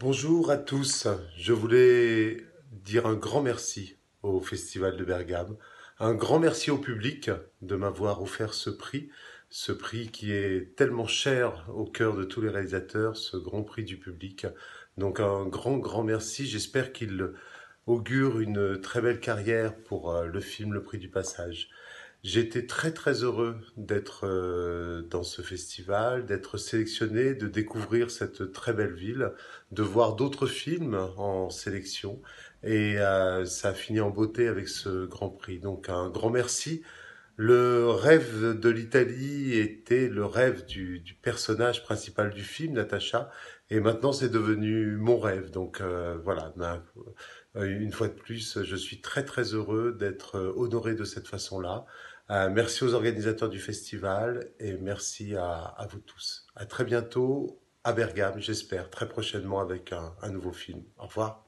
Bonjour à tous. Je voulais dire un grand merci au Festival de Bergame. Un grand merci au public de m'avoir offert ce prix, ce prix qui est tellement cher au cœur de tous les réalisateurs, ce grand prix du public. Donc un grand, grand merci. J'espère qu'il augure une très belle carrière pour euh, le film Le Prix du Passage. J'étais très très heureux d'être euh, dans ce festival, d'être sélectionné, de découvrir cette très belle ville, de voir d'autres films en sélection et euh, ça a fini en beauté avec ce Grand Prix. Donc un grand merci. Le rêve de l'Italie était le rêve du, personnage principal du film, Natacha, et maintenant c'est devenu mon rêve. Donc euh, voilà, ben, euh, une fois de plus, je suis très très heureux d'être euh, honoré de cette façon-là. Euh, merci aux organisateurs du festival et merci à, vous tous. À très bientôt à Bergame, j'espère, très prochainement avec un nouveau film. Au revoir.